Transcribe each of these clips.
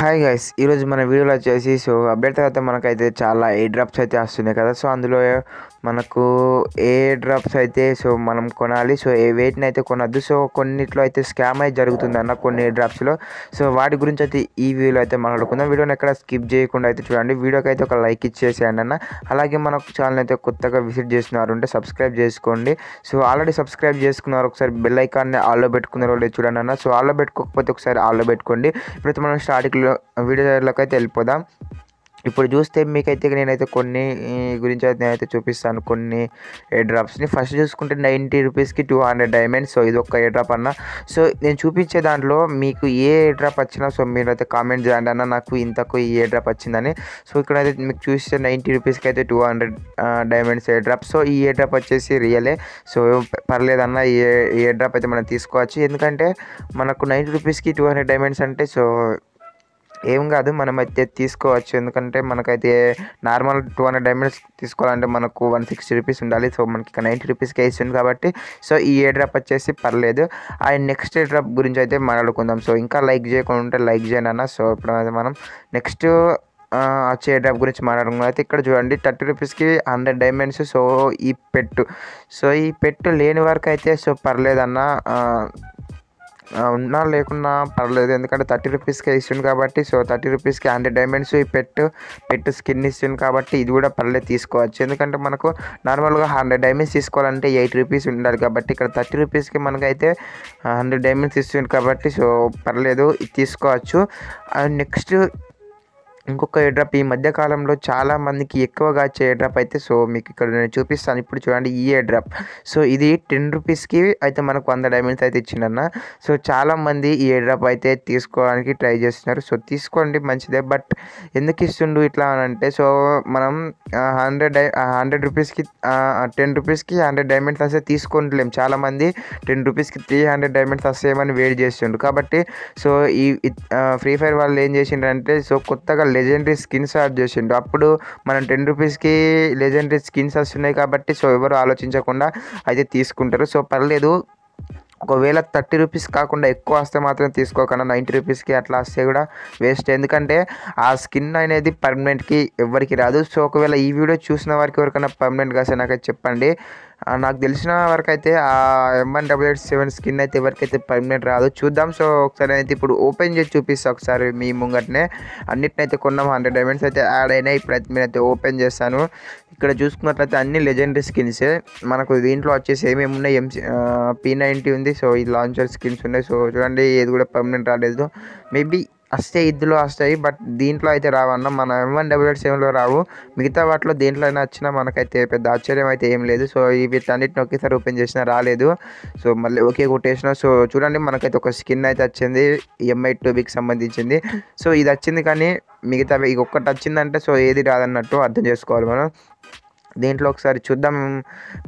hi guys ఈరోజు మన వీడియోలో వచ్చేసి సో అప్డేట్ తర్వాత మనకైతే చాలా ఏ డ్రాప్స్ అయితే వస్తున్నాయి కదా సో అందులో మనకు ఏ డ్రాప్స్ అయితే సో మనం కొనాలి సో ఏ వెయిట్ని అయితే కొనద్దు సో కొన్నిట్లో అయితే స్కామ్ అయితే జరుగుతుంది అన్న కొన్ని డ్రాప్స్లో సో వాటి గురించి అయితే ఈ వీడియోలో అయితే మాట్లాడుకుందాం వీడియోని ఎక్కడ స్కిప్ చేయకుండా అయితే చూడండి వీడియోకి అయితే ఒక లైక్ ఇచ్చేసేయండి అన్న అలాగే మనకు ఛానల్ అయితే కొత్తగా విజిట్ చేస్తున్నారు అంటే సబ్స్క్రైబ్ చేసుకోండి సో ఆల్రెడీ సబ్స్క్రైబ్ చేసుకున్నారు ఒకసారి బెల్ ఐకాన్ని ఆల్లో పెట్టుకున్నారు చూడండి అన్న సో ఆల్లో పెట్టుకోకపోతే ఒకసారి ఆల్లో పెట్టుకోండి ఇప్పుడైతే మనం స్టార్టింగ్లో వీడియో వీడియోలోకి అయితే వెళ్ళిపోదాం ఇప్పుడు చూస్తే మీకైతే నేనైతే కొన్ని గురించి అయితే నేనైతే చూపిస్తాను కొన్ని ఎయిర్ డ్రాప్స్ని ఫస్ట్ చూసుకుంటే నైంటీ రూపీస్కి టూ హండ్రెడ్ డైమండ్స్ సో ఇది ఒక ఎయిర్ డ్రాప్ అన్న సో నేను చూపించే దాంట్లో మీకు ఏ ఎయిర్ డ్రాప్ వచ్చినా సో మీరు అయితే కామెంట్ చేయండి అన్న నాకు ఇంతకు ఈ ఎయిర్ డ్రాప్ వచ్చిందని సో ఇక్కడ అయితే మీకు చూస్తే నైంటీ రూపీస్కి అయితే two hundred diamonds air drop so ఈ ఎయిర్ డ్రాప్ వచ్చేసి రియలే సో పర్లేదన్న ఈ ఎయిర్ డ్రాప్ అయితే మనం తీసుకోవచ్చు ఎందుకంటే మనకు నైంటీ రూపీస్కి టూ హండ్రెడ్ డైమండ్స్ అంటే సో ఏం కాదు మనం అయితే తీసుకోవచ్చు ఎందుకంటే మనకైతే నార్మల్ టూ హండ్రెడ్ డైమండ్స్ తీసుకోవాలంటే మనకు వన్ సిక్స్టీ రూపీస్ ఉండాలి సో మనకి ఇక్కడ నైంటీ రూపీస్కే ఇస్తుంది కాబట్టి సో ఈ ఏ డ్రాప్ వచ్చేసి పర్లేదు అండ్ నెక్స్ట్ ఏ డ్రాప్ గురించి అయితే మాట్లాడుకుందాం సో ఇంకా లైక్ చేయకుండా ఉంటే లైక్ చేయండి అన్న సో ఇప్పుడు అయితే మనం నెక్స్ట్ వచ్చే డ్రాప్ గురించి మాట్లాడుకున్నాం అయితే ఇక్కడ చూడండి థర్టీ రూపీస్కి హండ్రెడ్ డైమండ్స్ సో ఈ పెట్టు సో ఈ పెట్టు లేని వరకు అయితే సో పర్లేదన్న ఉన్నా లేకున్నా పర్లేదు ఎందుకంటే థర్టీ రూపీస్కే ఇస్తుంది కాబట్టి సో థర్టీ రూపీస్కి హండ్రెడ్ డైమండ్స్ పెట్టు పెట్టు స్కిన్ ఇస్తుంది కాబట్టి ఇది కూడా పర్లేదు తీసుకోవచ్చు ఎందుకంటే మనకు నార్మల్గా హండ్రెడ్ డైమండ్స్ తీసుకోవాలంటే ఎయిట్ రూపీస్ ఉండాలి కాబట్టి ఇక్కడ థర్టీ రూపీస్కి మనకైతే హండ్రెడ్ డైమండ్స్ ఇస్తుంది కాబట్టి సో పర్లేదు ఇది తీసుకోవచ్చు నెక్స్ట్ ఇంకొక ఎయిర్ డ్రాప్ ఈ మధ్య కాలంలో చాలా మందికి ఎక్కువగా వచ్చే ఎయిర్ డ్రాప్ అయితే సో మీకు ఇక్కడ నేను చూపిస్తాను ఇప్పుడు చూడండి ఈ ఎయిర్ డ్రాప్ సో ఇది టెన్ రూపీస్కి అయితే మనకు వంద డైమండ్స్ అయితే ఇచ్చిందన్న సో చాలామంది ఈ ఎయిర్ డ్రాప్ అయితే తీసుకోవడానికి ట్రై చేస్తున్నారు సో తీసుకోండి మంచిదే బట్ ఎందుకు ఇస్తుండు ఇట్లా అని అంటే సో మనం హండ్రెడ్ డై హండ్రెడ్ రూపీస్కి టెన్ రూపీస్కి హండ్రెడ్ డైమండ్స్ వస్తే తీసుకోలేము చాలామంది టెన్ రూపీస్కి త్రీ హండ్రెడ్ డైమండ్స్ వస్తాయమని వెయిట్ చేస్తుండు కాబట్టి సో ఈ ఫ్రీ ఫైర్ వాళ్ళు ఏం చేసిండ్రంటే సో కొత్తగా లెజెండరీ స్కిన్స్ యాడ్ చేసిండు అప్పుడు మనం టెన్ రూపీస్కి లెజెండరీ స్కిన్స్ వస్తున్నాయి కాబట్టి సో ఎవరు ఆలోచించకుండా అయితే తీసుకుంటారు సో పర్లేదు ఒకవేళ థర్టీ రూపీస్ కాకుండా ఎక్కువ వస్తే మాత్రం తీసుకోకుండా నైంటీ రూపీస్కి అట్లా వస్తే కూడా వేస్ట్ ఎందుకంటే ఆ స్కిన్ అనేది పర్మనెంట్కి ఎవరికి రాదు సో ఒకవేళ ఈ వీడియో చూసిన వారికి ఎవరికైనా పర్మనెంట్గా సరే నాకైతే చెప్పండి నాకు తెలిసిన వరకు అయితే ఆ M N W eight seven skin అయితే ఎవరికైతే పర్మనెంట్ రాదు చూద్దాం సో ఒకసారి అయితే ఇప్పుడు ఓపెన్ చేసి చూపిస్తాను ఒకసారి మీ ముంగట్నే అన్నిటినైతే కొన్నాం హండ్రెడ్ డైమండ్స్ అయితే యాడ్ అయినాయి ఇప్పుడు అయితే నేనైతే ఓపెన్ చేస్తాను ఇక్కడ చూసుకున్నట్లయితే అన్ని లెజెండరీ స్కిన్సే మనకు దీంట్లో వచ్చేసి ఏమేమి ఉన్నాయి ఎంసీ పీ నైంటీ ఉంది సో ఈ లాంచర్ స్కిన్స్ ఉన్నాయి సో చూడండి ఏది కూడా పర్మనెంట్ రాలేదు మేబీ వస్తే ఇద్దులో వస్తాయి బట్ దీంట్లో అయితే రావన్న మన ఎం వన్ డబుల్ ఎయిట్ సెవెన్లో రావు మిగతా వాటిలో దీంట్లో అయినా వచ్చినా మనకైతే పెద్ద ఆశ్చర్యం అయితే ఏం లేదు సో వీటన్నిటిని ఒకేసారి ఓపెన్ చేసినా రాలేదు సో మళ్ళీ ఒకే కొట్టేసిన సో చూడండి మనకైతే ఒక స్కిన్ అయితే వచ్చింది ఎంఐ టూబీకి సంబంధించింది సో ఇది వచ్చింది కానీ మిగతా ఒక్కటి వచ్చిందంటే సో ఏది రాదన్నట్టు అర్థం చేసుకోవాలి మనం దీంట్లో ఒకసారి చూద్దాం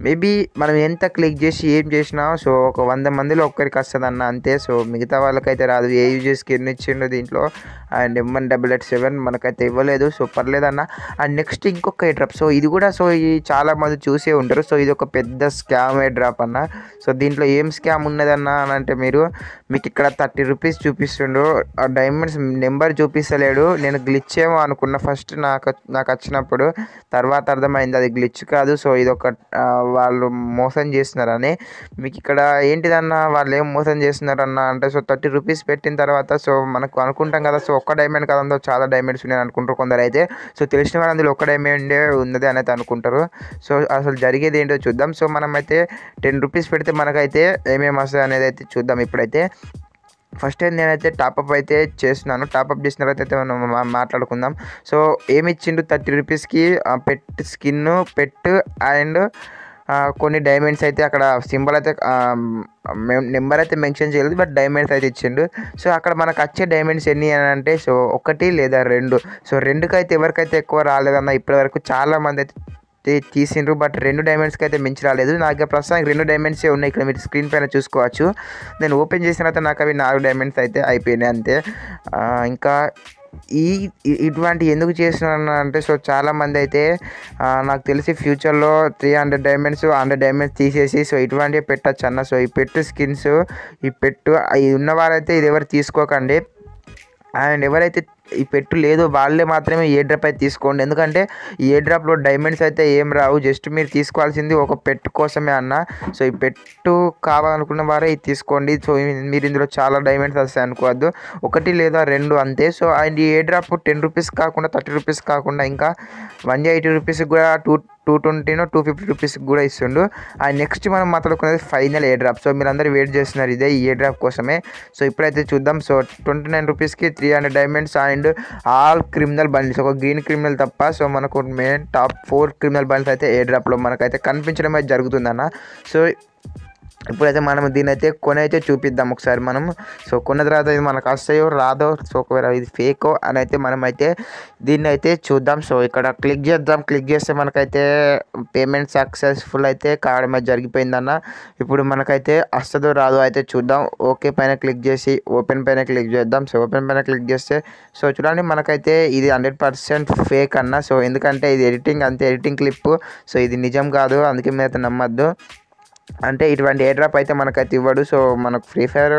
మేబీ మనం ఎంత క్లిక్ చేసి ఏం చేసినా సో ఒక వంద మందిలో ఒక్కరికి వస్తుంది అన్న అంతే సో మిగతా వాళ్ళకైతే రాదు ఏ యూజెస్కి ఎన్ని ఇచ్చిండు దీంట్లో and one double eight seven మనకైతే ఇవ్వలేదు సో పర్లేదన్న అండ్ నెక్స్ట్ ఇంకొక ఏ డ్రాప్ సో ఇది కూడా సో ఈ చాలామంది చూసే ఉంటారు సో ఇది ఒక పెద్ద స్కామ్ ఏ డ్రాప్ అన్న సో దీంట్లో ఏం స్కామ్ ఉన్నదన్న అని అంటే మీరు మీకు ఇక్కడ థర్టీ రూపీస్ చూపిస్తుండ్రు ఆ డైమండ్స్ నెంబర్ చూపిస్తలేడు నేను గ్లిచ్ ఏమో అనుకున్న ఫస్ట్ నాకు నాకు వచ్చినప్పుడు తర్వాత అర్థమైంది అది గ్లిచ్ కాదు సో ఇది ఒక వాళ్ళు మోసం చేస్తున్నారని మీకు ఇక్కడ ఏంటిదన్న వాళ్ళు ఏం మోసం చేస్తున్నారన్న అంటే సో థర్టీ రూపీస్ పెట్టిన తర్వాత సో మనకు అనుకుంటాం కదా సో ఒక్క డైమండ్ కదా చాలా డైమండ్స్ ఉన్నాయి అనుకుంటారు కొందరు అయితే సో తెలిసిన వాళ్ళు అందులో ఒక్క డైమండ్ ఉన్నది అనేది అనుకుంటారు సో అసలు జరిగేది ఏంటో చూద్దాం సో మనమైతే టెన్ రూపీస్ పెడితే మనకైతే ఏమేమి వస్తుంది అనేది అయితే చూద్దాం ఇప్పుడైతే ఫస్ట్ టైం నేనైతే టాపప్ అయితే చేస్తున్నాను టాపప్ చేసిన తర్వాత అయితే మనం మాట్లాడుకుందాం సో ఏమి ఇచ్చిండు థర్టీ రూపీస్కి పెట్ స్కిన్ పెట్ అండ్ కొన్ని డైమండ్స్ అయితే అక్కడ సింబల్ అయితే నెంబర్ అయితే మెన్షన్ చేయలేదు బట్ డైమండ్స్ అయితే ఇచ్చిండు సో అక్కడ మనకు వచ్చే డైమండ్స్ ఎన్ని అని అంటే సో ఒకటి లేదా రెండు సో రెండుకైతే ఎవరికైతే ఎక్కువ రాలేదన్న ఇప్పటివరకు చాలామంది అయితే తీసిండ్రు బట్ రెండు డైమండ్స్కి అయితే మించి రాలేదు నాకు ప్రస్తుతానికి రెండు డైమండ్సే ఉన్నాయి ఇక్కడ మీరు స్క్రీన్ పైన చూసుకోవచ్చు నేను ఓపెన్ చేసిన తర్వాత నాకు అవి నాలుగు డైమండ్స్ అయితే అయిపోయినాయి అంతే ఇంకా ఈ ఇటువంటి ఎందుకు చేస్తున్నాను అంటే సో చాలామంది అయితే నాకు తెలిసి ఫ్యూచర్లో three hundred diamonds hundred diamonds తీసేసి సో ఇటువంటివి పెట్టచ్చు అన్న సో ఈ పెట్టు స్కిన్స్ ఈ పెట్టు ఉన్నవారైతే ఇది ఎవరు తీసుకోకండి అండ్ ఎవరైతే ఈ పెట్టు లేదు వాళ్ళే మాత్రమే ఏ డ్రాప్ అయితే తీసుకోండి ఎందుకంటే ఏ డ్రాప్లో డైమండ్స్ అయితే ఏం రావు జస్ట్ మీరు తీసుకోవాల్సింది ఒక పెట్టు కోసమే అన్న సో ఈ పెట్టు కావాలనుకున్న వారే ఇది తీసుకోండి సో మీరు ఇందులో చాలా డైమండ్స్ వస్తాయి అనుకోవద్దు ఒకటి లేదా రెండు అంతే సో అండ్ ఈ ఏ డ్రాప్ టెన్ రూపీస్ కాకుండా థర్టీ రూపీస్ కాకుండా ఇంకా వన్ ఎయిటీ రూపీస్ కూడా టూ టూ ట్వంటీనో టూ ఫిఫ్టీ రూపీస్ కూడా ఇస్తుండు అండ్ నెక్స్ట్ మనం మాట్లాడుకునేది ఫైనల్ ఏ డ్రాప్ సో మీరందరూ వెయిట్ చేస్తున్నారు ఇదే ఈ ఏ డ్రాప్ కోసమే సో ఇప్పుడైతే చూద్దాం సో ట్వంటీ నైన్ రూపీస్కి three hundred diamonds and and all criminal bundles ఒక గ్రీన్ క్రిమినల్ తప్ప సో మనకు main top four criminal bundles అయితే ఏ డ్రాప్లో మనకైతే కనిపించడం అయితే జరుగుతుందన్న సో ఇప్పుడైతే మనం దీని అయితే కొని అయితే చూపిద్దాం ఒకసారి మనం సో కొన్న తర్వాత ఇది మనకు వస్తాయో రాదో సో ఒకవేళ ఇది ఫేకో అని అయితే మనం అయితే దీన్ని అయితే చూద్దాం సో ఇక్కడ క్లిక్ చేద్దాం క్లిక్ చేస్తే మనకైతే పేమెంట్ సక్సెస్ఫుల్ అయితే కావడం జరిగిపోయిందన్న ఇప్పుడు మనకైతే వస్తుందో రాదో అయితే చూద్దాం ఓకే పైన క్లిక్ చేసి ఓపెన్ పైన క్లిక్ చేద్దాం సో ఓపెన్ పైన క్లిక్ చేస్తే సో చూడండి మనకైతే ఇది హండ్రెడ్ పర్సెంట్ ఫేక్ అన్న సో ఎందుకంటే ఇది ఎడిటింగ్ అంతే ఎడిటింగ్ క్లిప్ సో ఇది నిజం కాదు అందుకే మీద నమ్మద్దు అంటే ఇటువంటి ఏ డ్రాప్ అయితే మనకైతే ఇవ్వడు సో మనకు ఫ్రీ ఫైర్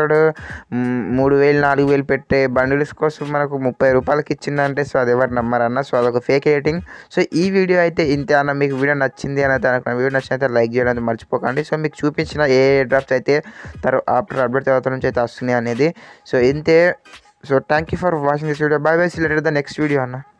మూడు వేలు నాలుగు వేలు పెట్టే బండిల్స్ కోసం మనకు ముప్పై రూపాయలకి ఇచ్చిందంటే సో అది ఎవరు నమ్మరన్న సో అదొక ఫేక్ రేటింగ్ సో ఈ వీడియో అయితే ఇంతే అన్న మీకు వీడియో నచ్చింది అని అయితే అనుకున్న వీడియో నచ్చినైతే లైక్ చేయడం మర్చిపోకండి సో మీకు చూపించిన ఏ డ్రాప్స్ అయితే తర్వాత ఆఫ్టర్ అప్డేట్ తర్వాత నుంచి అయితే వస్తున్నాయి అనేది సో ఇంతే so thank you for watching this video bye bye see later the next video అన్న